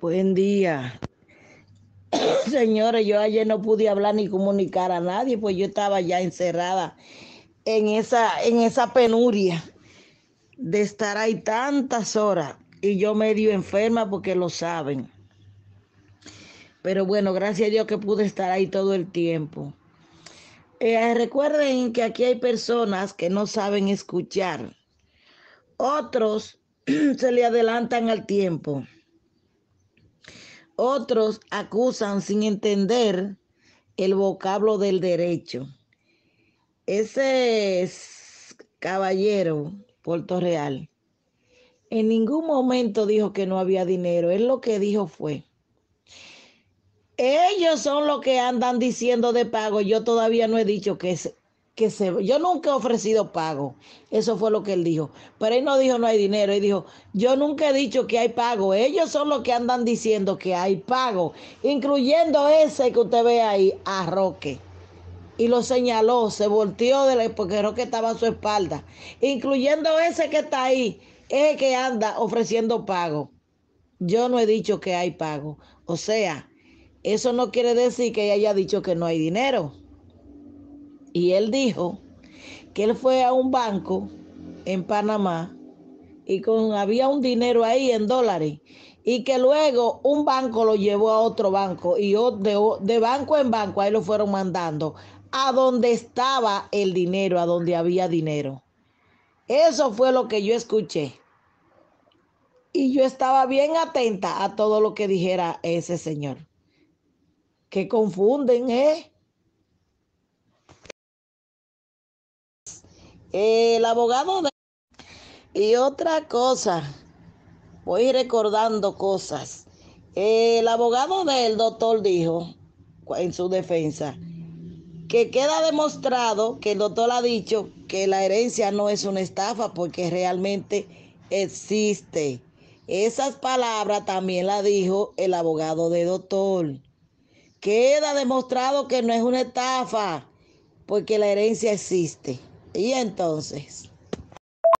Buen día. Señores, yo ayer no pude hablar ni comunicar a nadie, pues yo estaba ya encerrada en esa, en esa penuria de estar ahí tantas horas y yo medio enferma porque lo saben. Pero bueno, gracias a Dios que pude estar ahí todo el tiempo. Eh, recuerden que aquí hay personas que no saben escuchar. Otros se le adelantan al tiempo otros acusan sin entender el vocablo del derecho. Ese caballero Puerto Real en ningún momento dijo que no había dinero. Él lo que dijo fue, ellos son los que andan diciendo de pago. Yo todavía no he dicho que, es, yo nunca he ofrecido pago. Eso fue lo que él dijo. Pero él no dijo no hay dinero. Él dijo, yo nunca he dicho que hay pago. Ellos son los que andan diciendo que hay pago, incluyendo ese que usted ve ahí, a Roque. Y lo señaló, se volteó de la, porque Roque estaba a su espalda, incluyendo ese que está ahí, es que anda ofreciendo pago. Yo no he dicho que hay pago. O sea, eso no quiere decir que ella haya dicho que no hay dinero. Y él dijo que él fue a un banco en Panamá y había un dinero ahí en dólares y que luego un banco lo llevó a otro banco y de, de banco en banco ahí lo fueron mandando a donde estaba el dinero, a donde había dinero. Eso fue lo que yo escuché. Y yo estaba bien atenta a todo lo que dijera ese señor. Que confunden, ¿eh? El abogado de... Y otra cosa, voy recordando cosas. El abogado del doctor dijo en su defensa que queda demostrado que el doctor ha dicho que la herencia no es una estafa porque realmente existe. Esas palabras también las dijo el abogado de doctor. Queda demostrado que no es una estafa porque la herencia existe. Y entonces,